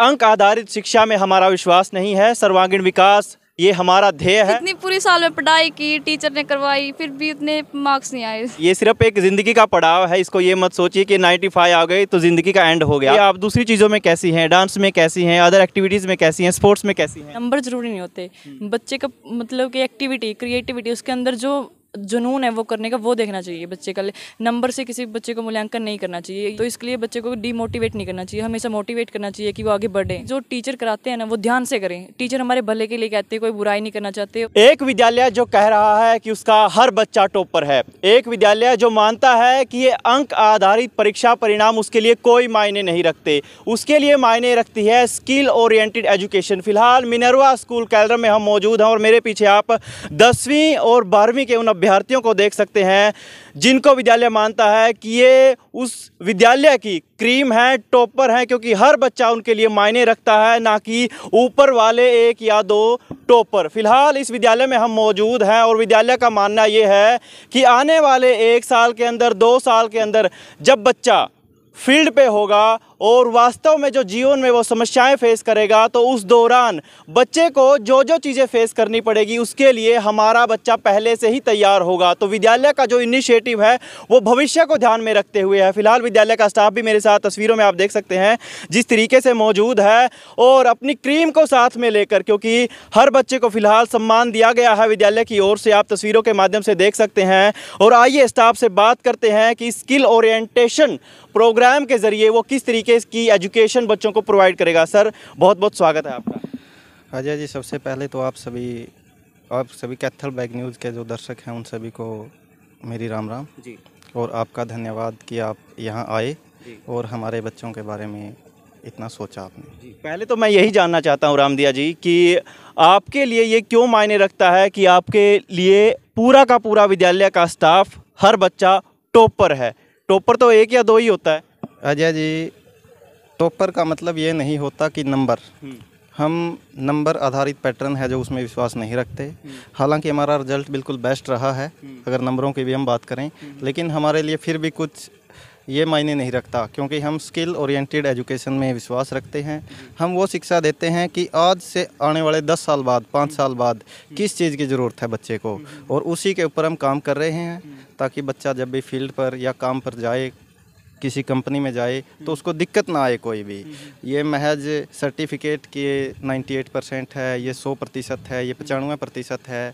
अंक आधारित शिक्षा में हमारा विश्वास नहीं है सर्वांगीण विकास ये हमारा ध्येय है इतनी पूरी साल में पढ़ाई की टीचर ने करवाई फिर भी उतने मार्क्स नहीं आए ये सिर्फ एक जिंदगी का पड़ाव है इसको ये मत सोचिए कि 95 आ गए तो जिंदगी का एंड हो गया आप दूसरी चीज़ों में कैसी हैं डांस में कैसी हैं अदर एक्टिविटीज़ में कैसी हैं स्पोर्ट्स में कैसी हैं नंबर जरूरी नहीं होते बच्चे का मतलब की एक्टिविटी क्रिएटिविटी उसके अंदर जो जुनून है वो करने का वो देखना चाहिए बच्चे का नंबर से किसी बच्चे को मूल्यांकन नहीं करना चाहिए तो इसके लिए बच्चे को डीमोटिवेट नहीं करना चाहिए हमेशा मोटिवेट करना चाहिए कि वो आगे बढ़े जो टीचर कराते हैं ना वो ध्यान से करें टीचर हमारे भले के लिए कहते हैं कोई बुराई नहीं करना चाहते एक विद्यालय जो कह रहा है कि उसका हर बच्चा टॉपर है एक विद्यालय जो मानता है कि ये अंक आधारित परीक्षा परिणाम उसके लिए कोई मायने नहीं रखते उसके लिए मायने रखती है स्किल ओरिएंटेड एजुकेशन फिलहाल मिनरवा स्कूल कैलर में हम मौजूद हैं और मेरे पीछे आप दसवीं और बारहवीं के उन अभ्यर्थियों को देख सकते हैं जिनको विद्यालय मानता है कि ये उस विद्यालय की क्रीम है टॉपर है क्योंकि हर बच्चा उनके लिए मायने रखता है ना कि ऊपर वाले एक या दो टॉपर फिलहाल इस विद्यालय में हम मौजूद हैं और विद्यालय का मानना ये है कि आने वाले एक साल के अंदर दो साल के अंदर जब बच्चा फील्ड पे होगा और वास्तव में जो जीवन में वो समस्याएं फेस करेगा तो उस दौरान बच्चे को जो जो चीज़ें फेस करनी पड़ेगी उसके लिए हमारा बच्चा पहले से ही तैयार होगा तो विद्यालय का जो इनिशिएटिव है वो भविष्य को ध्यान में रखते हुए है फिलहाल विद्यालय का स्टाफ भी मेरे साथ तस्वीरों में आप देख सकते हैं जिस तरीके से मौजूद है और अपनी क्रीम को साथ में लेकर क्योंकि हर बच्चे को फिलहाल सम्मान दिया गया है विद्यालय की ओर से आप तस्वीरों के माध्यम से देख सकते हैं और आइए स्टाफ से बात करते हैं कि स्किल ओरिएंटेशन प्रोग्राम के ज़रिए वो किस तरीके तरीके की एजुकेशन बच्चों को प्रोवाइड करेगा सर बहुत बहुत स्वागत है आपका अजय जी सबसे पहले तो आप सभी आप सभी कैथल बैग न्यूज़ के जो दर्शक हैं उन सभी को मेरी राम राम जी और आपका धन्यवाद कि आप यहाँ आए और हमारे बच्चों के बारे में इतना सोचा आपने जी पहले तो मैं यही जानना चाहता हूँ रामदिया जी कि आपके लिए ये क्यों मायने रखता है कि आपके लिए पूरा का पूरा विद्यालय का स्टाफ हर बच्चा टॉपर है टॉपर तो एक या दो ही होता है अजय जी टॉपर का मतलब ये नहीं होता कि नंबर हम्म। हम नंबर आधारित पैटर्न है जो उसमें विश्वास नहीं रखते हम्म। हालांकि हमारा रिजल्ट बिल्कुल बेस्ट रहा है हम्म। अगर नंबरों की भी हम बात करें लेकिन हमारे लिए फिर भी कुछ ये मायने नहीं रखता क्योंकि हम स्किल ओरिएंटेड एजुकेशन में विश्वास रखते हैं हम वो शिक्षा देते हैं कि आज से आने वाले दस साल बाद पाँच साल बाद किस चीज़ की ज़रूरत है बच्चे को और उसी के ऊपर हम काम कर रहे हैं ताकि बच्चा जब भी फील्ड पर या काम पर जाए किसी कंपनी में जाए तो उसको दिक्कत ना आए कोई भी ये महज सर्टिफिकेट के 98 परसेंट है ये 100 प्रतिशत है ये पचानवे प्रतिशत है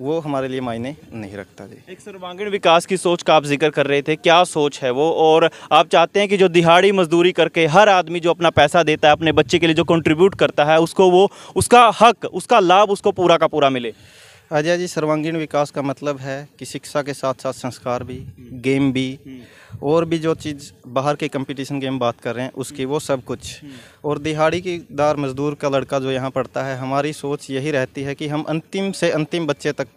वो हमारे लिए मायने नहीं रखता जी एक सर्वांगीण विकास की सोच का आप जिक्र कर रहे थे क्या सोच है वो और आप चाहते हैं कि जो दिहाड़ी मजदूरी करके हर आदमी जो अपना पैसा देता है अपने बच्चे के लिए जो कंट्रीब्यूट करता है उसको वो उसका हक उसका लाभ उसको पूरा का पूरा मिले अजय जी सर्वांगीण विकास का मतलब है कि शिक्षा के साथ साथ संस्कार भी हम्म। गेम भी हम्म। और भी जो चीज़ बाहर के कंपटीशन की हम बात कर रहे हैं उसकी वो सब कुछ और दिहाड़ी की दार मज़दूर का लड़का जो यहाँ पढ़ता है हमारी सोच यही रहती है कि हम अंतिम से अंतिम बच्चे तक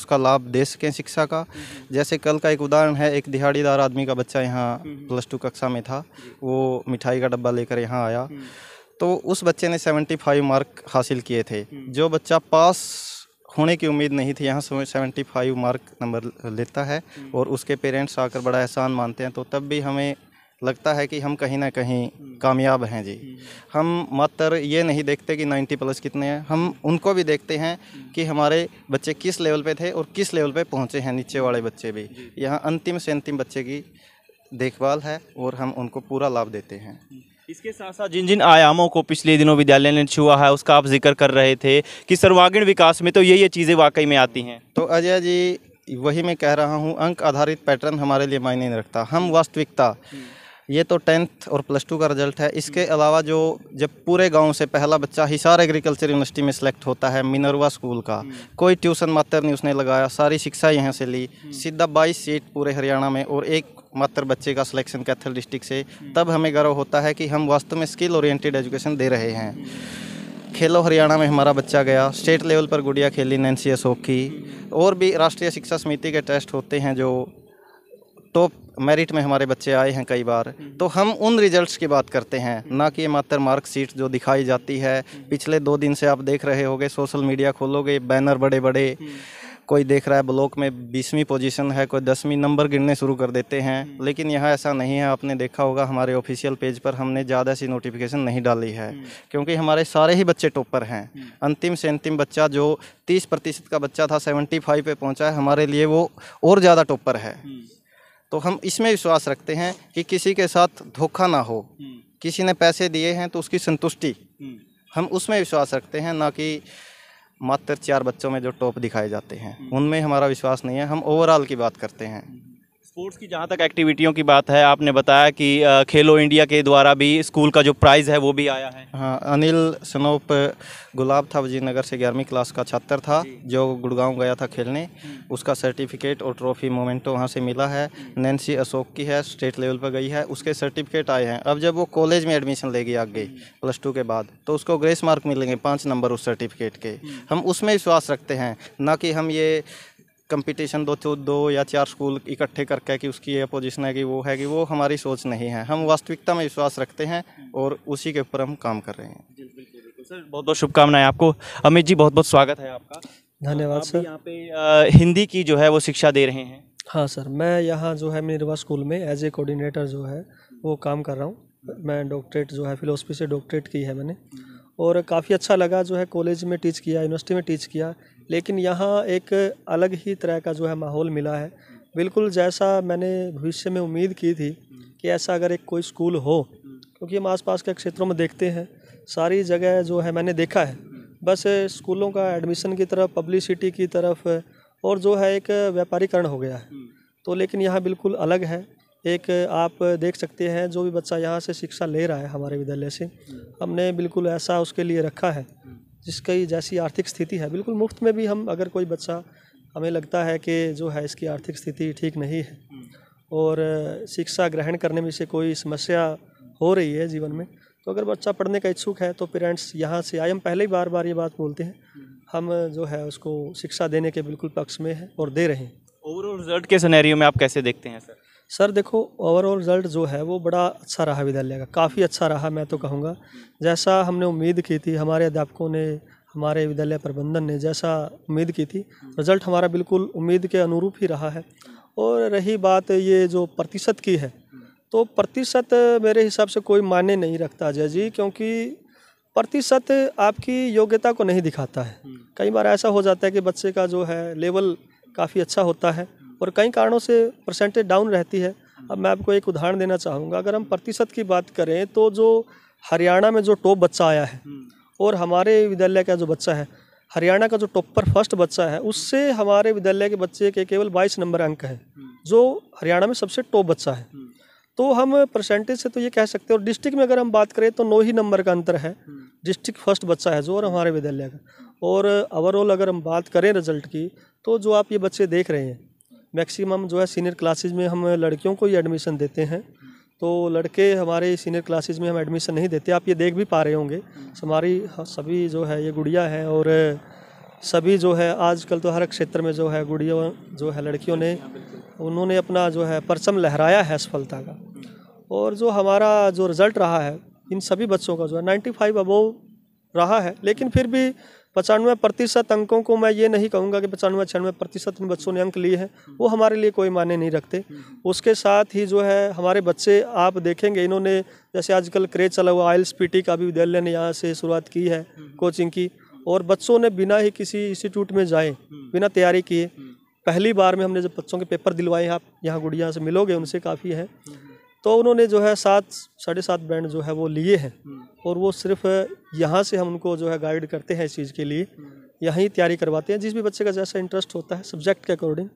उसका लाभ दे सकें शिक्षा का जैसे कल का एक उदाहरण है एक दिहाड़ीदार आदमी का बच्चा यहाँ प्लस टू कक्षा में था वो मिठाई का डब्बा लेकर यहाँ आया तो उस बच्चे ने 75 मार्क हासिल किए थे जो बच्चा पास खोने की उम्मीद नहीं थी यहाँ सेवेंटी फाइव मार्क नंबर लेता है हम्म। और उसके पेरेंट्स आकर बड़ा एहसान मानते हैं तो तब भी हमें लगता है कि हम कहीं ना कहीं हम्म। कामयाब हैं जी हम्म। हम मात्र ये नहीं देखते कि 90 प्लस कितने हैं हम उनको भी देखते हैं कि हमारे बच्चे किस लेवल पे थे और किस लेवल पे पहुंचे हैं नीचे वाले बच्चे भी यहाँ अंतिम से अंतिम बच्चे की देखभाल है और हम उनको पूरा लाभ देते हैं इसके साथ साथ जिन जिन आयामों को पिछले दिनों विद्यालय ने छुआ है उसका आप जिक्र कर रहे थे कि सर्वागीण विकास में तो ये ये चीज़ें वाकई में आती हैं तो अजय जी वही मैं कह रहा हूँ अंक आधारित पैटर्न हमारे लिए मायने नहीं रखता हम वास्तविकता ये तो टेंथ और प्लस टू का रिजल्ट है इसके अलावा जो जब पूरे गांव से पहला बच्चा हिसार एग्रीकल्चर यूनिवर्सिटी में सेलेक्ट होता है मिनरवा स्कूल का कोई ट्यूशन मात्र नहीं उसने लगाया सारी शिक्षा यहाँ से ली सीधा बाईस सीट पूरे हरियाणा में और एक मात्र बच्चे का सिलेक्शन कैथल डिस्ट्रिक्ट से तब हमें गर्व होता है कि हम वास्तव में स्किल ओरिएटेड एजुकेशन दे रहे हैं खेलो हरियाणा में हमारा बच्चा गया स्टेट लेवल पर गुड़िया खेली नैन्सी अशोक की और भी राष्ट्रीय शिक्षा समिति के टेस्ट होते हैं जो टॉप तो मेरिट में हमारे बच्चे आए हैं कई बार हम्म। तो हम उन रिजल्ट्स की बात करते हैं ना कि मात्र मार्कशीट जो दिखाई जाती है हम्म। पिछले दो दिन से आप देख रहे होगे सोशल मीडिया खोलोगे बैनर बड़े बड़े हम्म। कोई देख रहा है ब्लॉक में बीसवीं पोजीशन है कोई दसवीं नंबर गिनने शुरू कर देते हैं लेकिन यहाँ ऐसा नहीं है आपने देखा होगा हमारे ऑफिशियल पेज पर हमने ज़्यादा सी नोटिफिकेशन नहीं डाली है क्योंकि हमारे सारे ही बच्चे टॉपर हैं अंतिम से अंतिम बच्चा जो तीस प्रतिशत का बच्चा था सेवेंटी फाइव पर पहुँचा है हमारे लिए वो और ज़्यादा टॉपर है तो हम इसमें विश्वास रखते हैं कि किसी के साथ धोखा ना हो हम्म। किसी ने पैसे दिए हैं तो उसकी संतुष्टि हम्म। हम उसमें विश्वास रखते हैं ना कि मात्र चार बच्चों में जो टॉप दिखाए जाते हैं हम्म। उनमें हमारा विश्वास नहीं है हम ओवरऑल की बात करते हैं स्पोर्ट्स की जहाँ तक एक्टिविटियों की बात है आपने बताया कि खेलो इंडिया के द्वारा भी स्कूल का जो प्राइज़ है वो भी आया है हाँ अनिल सनोप गुलाब था विजयनगर से ग्यारहवीं क्लास का छात्र था जो गुड़गांव गया था खेलने उसका सर्टिफिकेट और ट्रॉफी मोमेंटो वहाँ से मिला है नैन्सी अशोक की है स्टेट लेवल पर गई है उसके सर्टिफिकेट आए हैं अब जब वो कॉलेज में एडमिशन लेगी आगे प्लस टू के बाद तो उसको ग्रेस मार्क मिलेंगे पाँच नंबर उस सर्टिफिकेट के हम उसमें विश्वास रखते हैं ना कि हम ये कंपटीशन दो तो दो या चार स्कूल इकट्ठे करके कि उसकी ये पोजिशन है कि वो है कि वो हमारी सोच नहीं है हम वास्तविकता में विश्वास रखते हैं और उसी के ऊपर हम काम कर रहे हैं सर बहुत बहुत शुभकामनाएं आपको अमित जी बहुत बहुत स्वागत है आपका धन्यवाद सर यहाँ पे हिंदी की जो है वो शिक्षा दे रहे हैं हाँ सर मैं यहाँ जो है मेरवा स्कूल में एज ए कोऑर्डिनेटर जो है वो काम कर रहा हूँ मैं डॉक्टरेट जो है फिलोसफी से डॉक्टरेट की है मैंने और काफ़ी अच्छा लगा जो है कॉलेज में टीच किया यूनिवर्सिटी में टीच किया लेकिन यहाँ एक अलग ही तरह का जो है माहौल मिला है बिल्कुल जैसा मैंने भविष्य में उम्मीद की थी कि ऐसा अगर एक कोई स्कूल हो क्योंकि हम आसपास के क्षेत्रों में देखते हैं सारी जगह जो है मैंने देखा है बस स्कूलों का एडमिशन की तरफ पब्लिसिटी की तरफ और जो है एक व्यापारीकरण हो गया है तो लेकिन यहाँ बिल्कुल अलग है एक आप देख सकते हैं जो भी बच्चा यहाँ से शिक्षा ले रहा है हमारे विद्यालय से हमने बिल्कुल ऐसा उसके लिए रखा है जिसकी जैसी आर्थिक स्थिति है बिल्कुल मुफ्त में भी हम अगर कोई बच्चा हमें लगता है कि जो है इसकी आर्थिक स्थिति ठीक नहीं है और शिक्षा ग्रहण करने में से कोई समस्या हो रही है जीवन में तो अगर बच्चा पढ़ने का इच्छुक है तो पेरेंट्स यहाँ से आए हम पहले ही बार बार ये बात बोलते हैं हम जो है उसको शिक्षा देने के बिल्कुल पक्ष में हैं और दे रहे हैं ओवरऑल रिजल्ट के सिनेरियो में आप कैसे देखते हैं सर सर देखो ओवरऑल रिज़ल्ट जो है वो बड़ा अच्छा रहा विद्यालय का काफ़ी अच्छा रहा मैं तो कहूँगा जैसा हमने उम्मीद की थी हमारे अध्यापकों ने हमारे विद्यालय प्रबंधन ने जैसा उम्मीद की थी रिज़ल्ट हमारा बिल्कुल उम्मीद के अनुरूप ही रहा है और रही बात ये जो प्रतिशत की है तो प्रतिशत मेरे हिसाब से कोई मायने नहीं रखता अजय जी क्योंकि प्रतिशत आपकी योग्यता को नहीं दिखाता है हम्म। कई बार ऐसा हो जाता है कि बच्चे का जो है लेवल काफ़ी अच्छा होता है और कई कारणों से परसेंटेज डाउन रहती है अब मैं आपको एक उदाहरण देना चाहूँगा अगर हम प्रतिशत की बात करें तो जो हरियाणा में जो टॉप बच्चा आया है हम्म। और हमारे विद्यालय का जो बच्चा है हरियाणा का जो टॉपर फर्स्ट बच्चा है उससे हमारे विद्यालय के बच्चे के केवल बाईस नंबर अंक है हम्म। जो हरियाणा में सबसे टॉप बच्चा है हम्म। तो हम परसेंटेज से तो ये कह सकते हैं और डिस्ट्रिक्ट में अगर हम बात करें तो नौ ही नंबर का अंतर है डिस्ट्रिक्ट फर्स्ट बच्चा है जो और हमारे विद्यालय का और ओवरऑल अगर हम बात करें रिजल्ट की तो जो आप ये बच्चे देख रहे हैं मैक्सिमम जो है सीनियर क्लासेज में हम लड़कियों को ही एडमिशन देते हैं तो लड़के हमारे सीनियर क्लासेज में हम एडमिशन नहीं देते आप ये देख भी पा रहे होंगे हमारी हाँ, सभी जो है ये गुड़िया है और सभी जो है आजकल तो हर क्षेत्र में जो है गुड़ियों जो है लड़कियों ने उन्होंने अपना जो है परचम लहराया है सफलता का और जो हमारा जो रिज़ल्ट रहा है इन सभी बच्चों का जो है नाइन्टी फाइव अबोव रहा है लेकिन फिर भी पचानवे प्रतिशत अंकों को मैं ये नहीं कहूँगा कि पचानवे छियानवे प्रतिशत इन बच्चों ने अंक लिए हैं वो हमारे लिए कोई माने नहीं रखते उसके साथ ही जो है हमारे बच्चे आप देखेंगे इन्होंने जैसे आजकल क्रेज चला हुआ आयल्स पी का भी विद्यालय ने यहाँ से शुरुआत की है कोचिंग की और बच्चों ने बिना ही किसी इंस्टीट्यूट में जाए बिना तैयारी किए पहली बार में हमने जब बच्चों के पेपर दिलवाए आप यहाँ गुड़िया से मिलोगे उनसे काफ़ी है तो उन्होंने जो है सात साढ़े सात बैंड जो है वो लिए हैं हम्म। और वो सिर्फ यहाँ से हम उनको जो है गाइड करते हैं इस चीज़ के लिए हम्म। यहीं तैयारी करवाते हैं जिस भी बच्चे का जैसा इंटरेस्ट होता है सब्जेक्ट के अकॉर्डिंग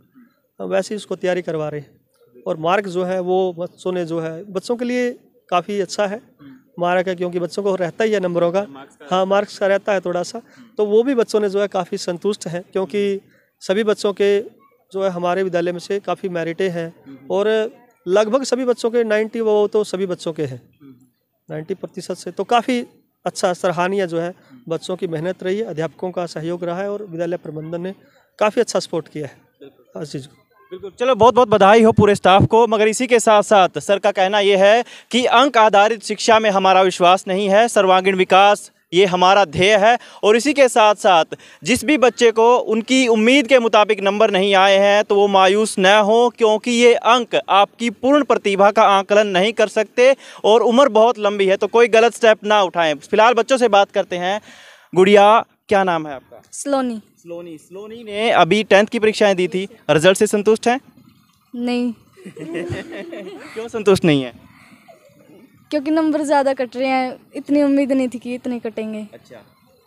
हम वैसे ही उसको तैयारी करवा रहे हैं और मार्क जो है वो बच्चों ने जो है बच्चों के लिए काफ़ी अच्छा है मार्क हम्म। है क्योंकि बच्चों को रहता ही है नंबरों का हाँ मार्क्स का रहता है थोड़ा सा तो वो भी बच्चों ने जो है काफ़ी संतुष्ट हैं क्योंकि सभी बच्चों के जो है हमारे विद्यालय में से काफ़ी मेरिटें हैं और लगभग सभी बच्चों के नाइन्टी वो तो सभी बच्चों के हैं हम्म। नाइन्टी प्रतिशत से तो काफ़ी अच्छा सराहनीय जो है बच्चों की मेहनत रही है अध्यापकों का सहयोग रहा है और विद्यालय प्रबंधन ने काफ़ी अच्छा सपोर्ट किया है हर चीज़ को बिल्कुल चलो बहुत बहुत बधाई हो पूरे स्टाफ को मगर इसी के साथ साथ सर का कहना यह है कि अंक आधारित शिक्षा में हमारा विश्वास नहीं है सर्वांगीण विकास ये हमारा ध्येय है और इसी के साथ साथ जिस भी बच्चे को उनकी उम्मीद के मुताबिक नंबर नहीं आए हैं तो वो मायूस न हो क्योंकि ये अंक आपकी पूर्ण प्रतिभा का आंकलन नहीं कर सकते और उम्र बहुत लंबी है तो कोई गलत स्टेप ना उठाएं फिलहाल बच्चों से बात करते हैं गुड़िया क्या नाम है आपका स्लोनी स्लोनी स्लोनी ने अभी टेंथ की परीक्षाएँ दी थी रिजल्ट से संतुष्ट हैं नहीं क्यों संतुष्ट नहीं है क्योंकि नंबर ज़्यादा कट रहे हैं इतनी उम्मीद नहीं थी कि इतने कटेंगे अच्छा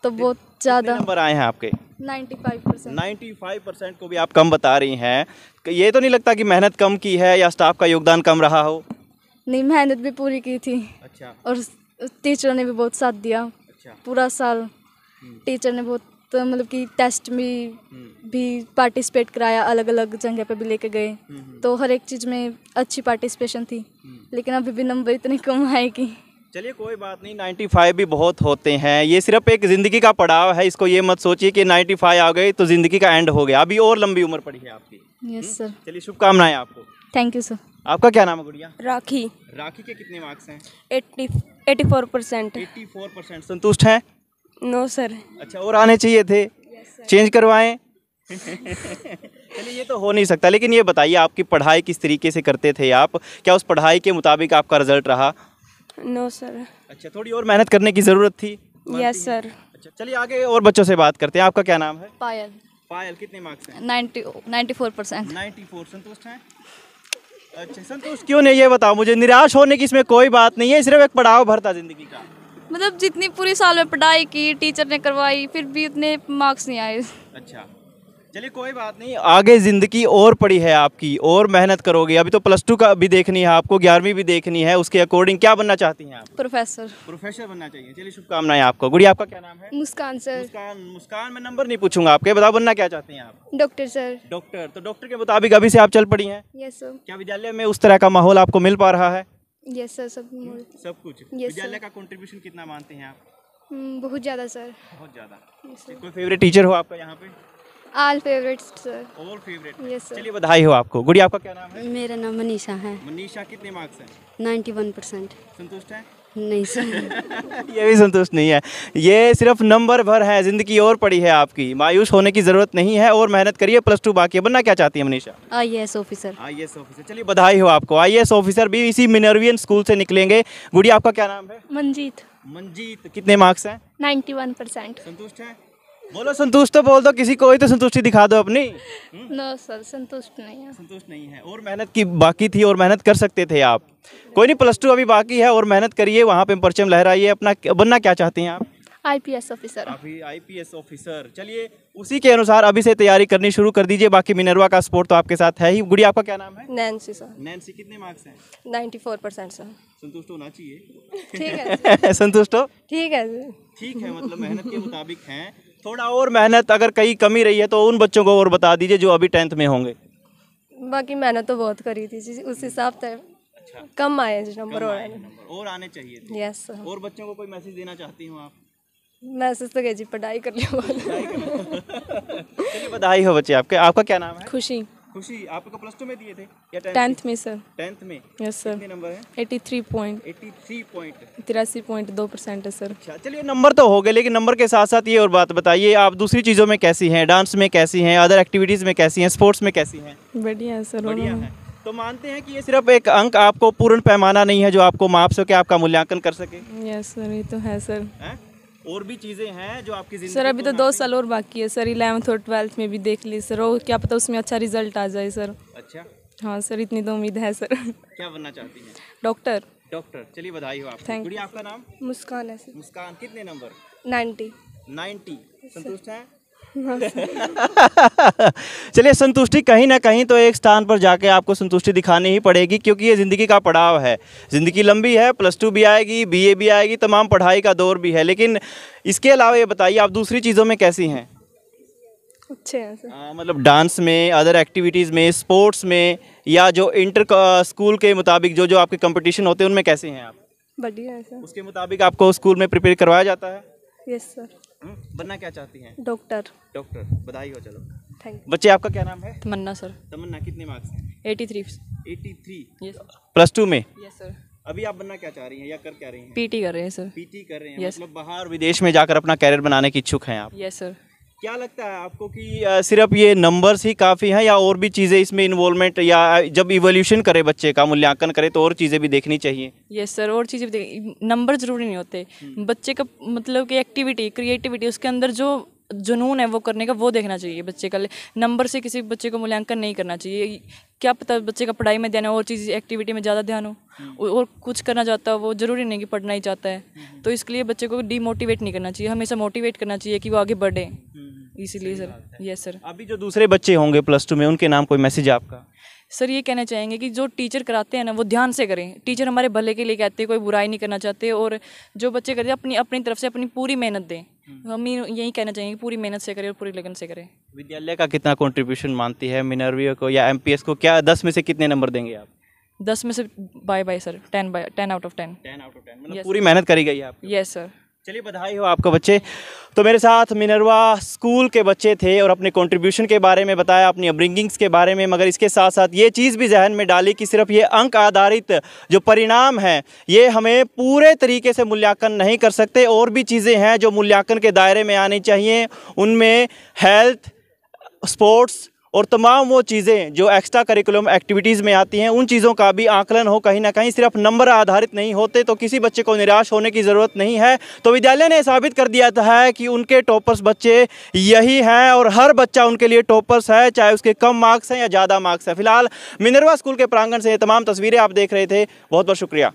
तो बहुत ज़्यादा नंबर आए हैं आपके 95 95% को भी आप कम बता रही हैं ये तो नहीं लगता कि मेहनत कम की है या स्टाफ का योगदान कम रहा हो नहीं मेहनत भी पूरी की थी अच्छा और टीचर ने भी बहुत साथ दिया अच्छा पूरा साल हम्म। टीचर ने बहुत तो मतलब कि टेस्ट में हम्म। भी पार्टिसिपेट कराया अलग अलग जगह पे भी लेके गए हम्म, हम्म। तो हर एक चीज़ में अच्छी पार्टिसिपेशन थी लेकिन अभी भी नंबर इतने कम आए कि चलिए कोई बात नहीं फाइव भी बहुत होते हैं ये सिर्फ एक ज़िंदगी का पड़ाव है इसको ये मत सोचिए कि फाइव आ गए तो ज़िंदगी का एंड हो गया अभी और लंबी उम्र पड़ी है आपकी यस सर चलिए शुभकामनाएं आपको थैंक यू सर आपका क्या नाम है गुड़िया राखी राखी के कितने मार्क्स हैं eighty eighty four percent eighty four percent संतुष्ट हैं नो सर अच्छा और आने चाहिए थे चेंज करवाएं चलिए ये तो हो नहीं सकता लेकिन ये बताइए आपकी पढ़ाई किस तरीके से करते थे आप क्या उस पढ़ाई के मुताबिक आपका रिजल्ट रहा नो सर अच्छा थोड़ी और मेहनत करने की ज़रूरत थी यस सर अच्छा चलिए आगे और बच्चों से बात करते हैं आपका क्या नाम है पायल पायल कितने मार्क्स हैं संतुष्ट हैं अच्छा संतुष्ट क्यों नहीं ये बताओ मुझे निराश होने की इसमें कोई बात नहीं है सिर्फ एक पढ़ाव भरता ज़िंदगी का मतलब जितनी पूरी साल में पढ़ाई की टीचर ने करवाई फिर भी उतने मार्क्स नहीं आए अच्छा चलिए कोई बात नहीं आगे ज़िंदगी और पड़ी है आपकी और मेहनत करोगे अभी तो प्लस टू का भी देखनी है आपको ग्यारहवीं भी देखनी है उसके अकॉर्डिंग क्या बनना चाहती हैं आप प्रोफेसर प्रोफेसर बनना चाहिए चलिए शुभकामनाएं आपको गुड़िया आपका क्या नाम है मुस्कान सर मुस्कान मुस्कान मैं नंबर नहीं पूछूंगा आपके बताओ बनना क्या चाहती हैं आप डॉक्टर सर डॉक्टर तो डॉक्टर के मुताबिक अभी से आप चल पड़ी हैं यस सर क्या विद्यालय में उस तरह का माहौल आपको मिल पा रहा है यस सर सब हम्म, सब कुछ विद्यालय का कंट्रीब्यूशन कितना मानते हैं आप हम्म, बहुत ज़्यादा सर बहुत ज़्यादा कोई फेवरेट टीचर हो आपका यहाँ पे all favourite sir all favourite yes sir चलिए बधाई हो आपको गुड़िया आपका क्या नाम है मेरा नाम मनीषा है मनीषा कितने मार्क्स हैं वन परसेंट संतुष्ट है नहीं सर ये भी संतुष्ट नहीं है ये सिर्फ नंबर भर है ज़िंदगी और पड़ी है आपकी मायूस होने की ज़रूरत नहीं है और मेहनत करिए प्लस टू बाकी बनना क्या चाहती है Manisha I S officer I S officer चलिए बधाई हो आपको आई एस ऑफिसर भी इसी मिनरवियन स्कूल से निकलेंगे गुड़िया आपका क्या नाम है मंजीत मंजीत कितने मार्क्स है नाइन्टी वन परसेंट संतुष्ट है बोलो संतुष्ट तो बोल दो किसी को ही तो संतुष्टि दिखा दो अपनी हम्म। नो सर संतुष्ट नहीं है संतुष्ट नहीं है और मेहनत की बाकी थी और मेहनत कर सकते थे आप कोई नहीं प्लस टू अभी बाकी है और मेहनत करिए वहाँ पे परचम लहराइए अपना बनना क्या चाहते हैं आप आईपीएस ऑफिसर अभी आईपीएस ऑफिसर चलिए उसी के अनुसार अभी से तैयारी करनी शुरू कर दीजिए बाकी मिनरवा का स्पोर्ट तो आपके साथ है ही गुड़िया आपका क्या नाम है नैन्सी सर नैन्सी कितने मार्क्स हैं 94 परसेंट सर संतुष्ट होना चाहिए ठीक है संतुष्ट हो ठीक है ठीक है मतलब मेहनत के मुताबिक हैं थोड़ा और मेहनत अगर कहीं कमी रही है तो उन बच्चों को और बता दीजिए जो अभी टेंथ में होंगे बाकी मेहनत तो बहुत करी थी जी उस हिसाब से अच्छा। कम आए जी नंबर और आने और आने चाहिए यस और बच्चों को कोई मैसेज देना चाहती हूँ आप मैसेज तो गया जी पढ़ाई कर लिया बधाई हो बच्चे आपके आपका क्या नाम है खुशी खुशी आप आपको प्लस टू में दिए थे या टेंथ में सर टेंथ में यस सर कितने नंबर है eighty three point eighty three point तिरासी पॉइंट दो परसेंट है सर अच्छा चलिए नंबर तो हो गए लेकिन नंबर के साथ साथ ये और बात बताइए आप दूसरी चीज़ों में कैसी हैं डांस में कैसी हैं अदर एक्टिविटीज़ में कैसी हैं स्पोर्ट्स में कैसी हैं बढ़िया है सर बढ़िया है तो मानते हैं कि ये सिर्फ एक अंक आपको पूर्ण पैमाना नहीं है जो आपको माप सके आपका मूल्यांकन कर सके यस सर ये तो है सर और भी चीज़ें हैं जो आपकी सर अभी तो दो साल और बाकी है सर इलेवंथ और ट्वेल्थ में भी देख ली सर और क्या पता उसमें अच्छा रिजल्ट आ जाए सर अच्छा हाँ सर इतनी तो उम्मीद है सर क्या बनना चाहती हैं डॉक्टर डॉक्टर चलिए बधाई हो आप थैंक यू आपका नाम मुस्कान है सर मुस्कान कितने नंबर नाइन्टी नाइन्टी संतुष्ट हैं चलिए संतुष्टि कहीं ना कहीं तो एक स्थान पर जाके आपको संतुष्टि दिखानी ही पड़ेगी क्योंकि ये ज़िंदगी का पड़ाव है ज़िंदगी लंबी है प्लस टू भी आएगी बीए भी आएगी तमाम पढ़ाई का दौर भी है लेकिन इसके अलावा ये बताइए आप दूसरी चीज़ों में कैसी हैं अच्छे हैं हाँ, मतलब डांस में अदर एक्टिविटीज़ में स्पोर्ट्स में या जो इंटर स्कूल के मुताबिक जो जो आपके कंपटीशन होते हैं उनमें कैसे हैं आप बढ़िया है सर उसके मुताबिक आपको स्कूल में प्रिपेयर करवाया जाता है यस सर हम्म, बनना क्या चाहती हैं डॉक्टर डॉक्टर बधाई हो चलो थैंक बच्चे आपका क्या नाम है तमन्ना सर तमन्ना कितने मार्क्स हैं eighty three eighty three plus two में यस सर अभी आप बनना क्या चाह रही हैं या कर क्या रही हैं पीटी कर रहे हैं सर पीटी कर रहे हैं yes. मतलब बाहर विदेश में जाकर अपना कैरियर बनाने की इच्छुक हैं आप यस yes, सर क्या लगता है आपको कि सिर्फ ये नंबर्स ही काफ़ी हैं या और भी चीज़ें इसमें इन्वॉल्वमेंट या जब इवोल्यूशन करे बच्चे का मूल्यांकन करे तो और चीज़ें भी देखनी चाहिए यस सर और चीज़ें भी नंबर ज़रूरी नहीं होते हम्म। बच्चे का मतलब कि एक्टिविटी क्रिएटिविटी उसके अंदर जो जुनून है वो करने का वो देखना चाहिए बच्चे का नंबर से किसी बच्चे को मूल्यांकन नहीं करना चाहिए क्या पता बच्चे का पढ़ाई में ध्यान हो और चीज़ एक्टिविटी में ज़्यादा ध्यान हो हम्म। और कुछ करना चाहता हो वो ज़रूरी नहीं कि पढ़ना ही चाहता है हम्म। तो इसके लिए बच्चे को डीमोटिवेट नहीं करना चाहिए हमेशा मोटिवेट करना चाहिए कि वो आगे बढ़े हम्म, इसीलिए सर यस सर अभी जो दूसरे बच्चे होंगे प्लस टू में उनके नाम कोई मैसेज आपका सर ये कहना चाहेंगे कि जो टीचर कराते हैं ना वो ध्यान से करें टीचर हमारे भले के लिए कहते हैं कोई बुराई नहीं करना चाहते और जो बच्चे करते हैं अपनी अपनी तरफ से अपनी पूरी मेहनत दें हम्म। हम यही कहना चाहेंगे पूरी मेहनत से करें और पूरी लगन से करें विद्यालय का कितना कंट्रीब्यूशन मानती है मिनरवी को या एम को क्या दस में से कितने नंबर देंगे आप दस में से by by sir ten by ten out of ten ten out of ten मतलब पूरी मेहनत करी गई है आप यस सर चलिए बधाई हो आपका बच्चे तो मेरे साथ मिनरवा स्कूल के बच्चे थे और अपने कंट्रीब्यूशन के बारे में बताया अपनी अपब्रिंगिंग्स के बारे में मगर इसके साथ साथ ये चीज़ भी जहन में डाली कि सिर्फ ये अंक आधारित जो परिणाम हैं ये हमें पूरे तरीके से मूल्यांकन नहीं कर सकते और भी चीज़ें हैं जो मूल्यांकन के दायरे में आनी चाहिए उनमें हेल्थ स्पोर्ट्स और तमाम वो चीज़ें जो एक्स्ट्रा करिकुलम एक्टिविटीज़ में आती हैं उन चीज़ों का भी आंकलन हो कहीं ना कहीं सिर्फ नंबर आधारित नहीं होते तो किसी बच्चे को निराश होने की ज़रूरत नहीं है तो विद्यालय ने साबित कर दिया है कि उनके टॉपर्स बच्चे यही हैं और हर बच्चा उनके लिए टॉपर्स है चाहे उसके कम मार्क्स हैं या ज़्यादा मार्क्स हैं फिलहाल मिनरवा स्कूल के प्रांगण से ये तमाम तस्वीरें आप देख रहे थे बहुत बहुत शुक्रिया